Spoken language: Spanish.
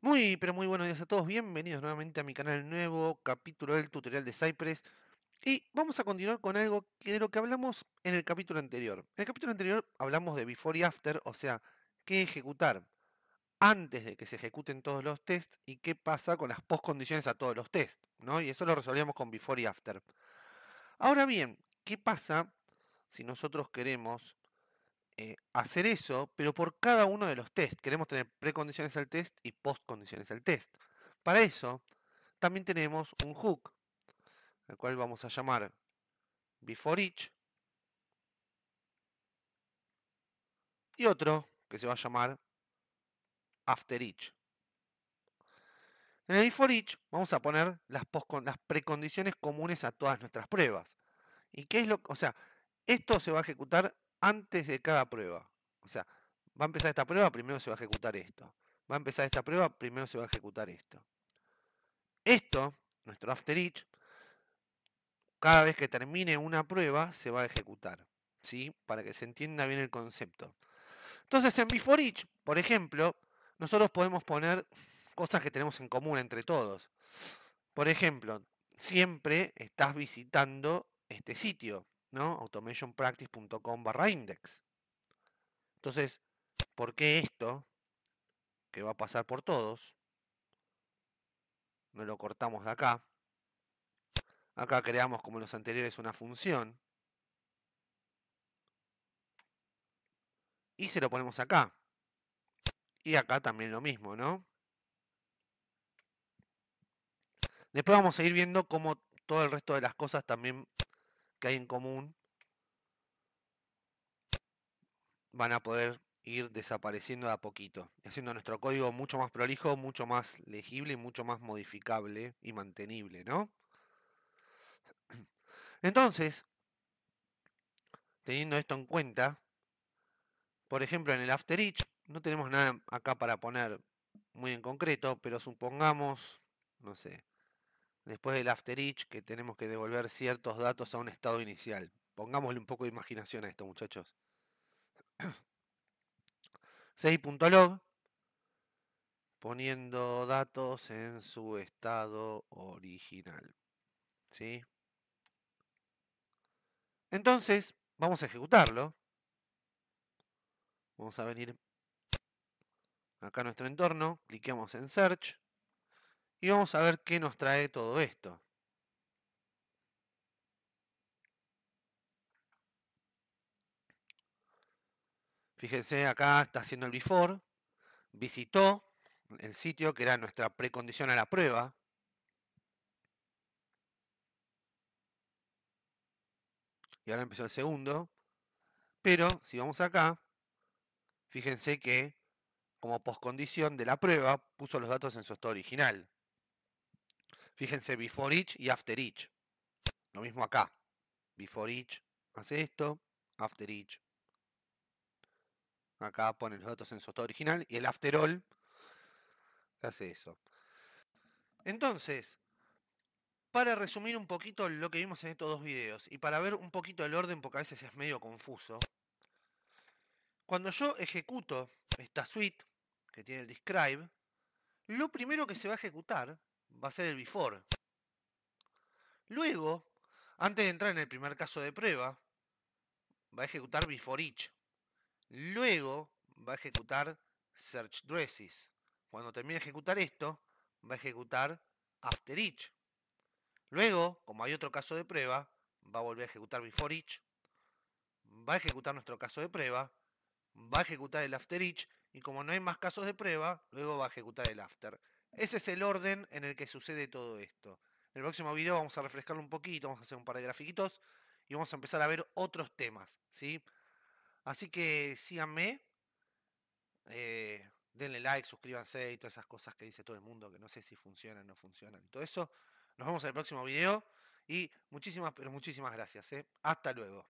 Muy, pero muy buenos días a todos. Bienvenidos nuevamente a mi canal nuevo, capítulo del tutorial de Cypress. Y vamos a continuar con algo que de lo que hablamos en el capítulo anterior. En el capítulo anterior hablamos de before y after, o sea, qué ejecutar antes de que se ejecuten todos los tests y qué pasa con las postcondiciones a todos los tests, ¿no? Y eso lo resolvíamos con before y after. Ahora bien, ¿qué pasa si nosotros queremos eh, hacer eso, pero por cada uno de los test. Queremos tener precondiciones al test y postcondiciones al test. Para eso, también tenemos un hook, el cual vamos a llamar before each. Y otro que se va a llamar after each. En el before each vamos a poner las, las precondiciones comunes a todas nuestras pruebas. ¿Y qué es lo O sea, esto se va a ejecutar antes de cada prueba. O sea, va a empezar esta prueba, primero se va a ejecutar esto. Va a empezar esta prueba, primero se va a ejecutar esto. Esto, nuestro after each, cada vez que termine una prueba se va a ejecutar. ¿sí? Para que se entienda bien el concepto. Entonces, en before each, por ejemplo, nosotros podemos poner cosas que tenemos en común entre todos. Por ejemplo, siempre estás visitando este sitio. ¿no? automationpractice.com barra index. Entonces, ¿por qué esto, que va a pasar por todos, no lo cortamos de acá? Acá creamos, como los anteriores, una función. Y se lo ponemos acá. Y acá también lo mismo, ¿no? Después vamos a ir viendo cómo todo el resto de las cosas también que hay en común van a poder ir desapareciendo de a poquito, haciendo nuestro código mucho más prolijo, mucho más legible mucho más modificable y mantenible, ¿no? Entonces, teniendo esto en cuenta, por ejemplo, en el after each, no tenemos nada acá para poner muy en concreto, pero supongamos, no sé, después del after each, que tenemos que devolver ciertos datos a un estado inicial. Pongámosle un poco de imaginación a esto, muchachos. 6.log, poniendo datos en su estado original. ¿Sí? Entonces, vamos a ejecutarlo. Vamos a venir acá a nuestro entorno, cliqueamos en Search. Y vamos a ver qué nos trae todo esto. Fíjense, acá está haciendo el before. Visitó el sitio que era nuestra precondición a la prueba. Y ahora empezó el segundo. Pero si vamos acá, fíjense que como poscondición de la prueba puso los datos en su estado original. Fíjense, before each y after each. Lo mismo acá. Before each hace esto, after each. Acá pone los datos en su estado original y el after all hace eso. Entonces, para resumir un poquito lo que vimos en estos dos videos y para ver un poquito el orden porque a veces es medio confuso, cuando yo ejecuto esta suite que tiene el describe, lo primero que se va a ejecutar va a ser el before. Luego, antes de entrar en el primer caso de prueba, va a ejecutar before each. Luego va a ejecutar search dresses. Cuando termine de ejecutar esto, va a ejecutar after each. Luego, como hay otro caso de prueba, va a volver a ejecutar before each. Va a ejecutar nuestro caso de prueba. Va a ejecutar el after each. Y como no hay más casos de prueba, luego va a ejecutar el after. Ese es el orden en el que sucede todo esto. En el próximo video vamos a refrescarlo un poquito, vamos a hacer un par de grafiquitos y vamos a empezar a ver otros temas, ¿sí? Así que síganme, eh, denle like, suscríbanse y todas esas cosas que dice todo el mundo, que no sé si funcionan o no funcionan y todo eso. Nos vemos en el próximo video y muchísimas, pero muchísimas gracias. ¿eh? Hasta luego.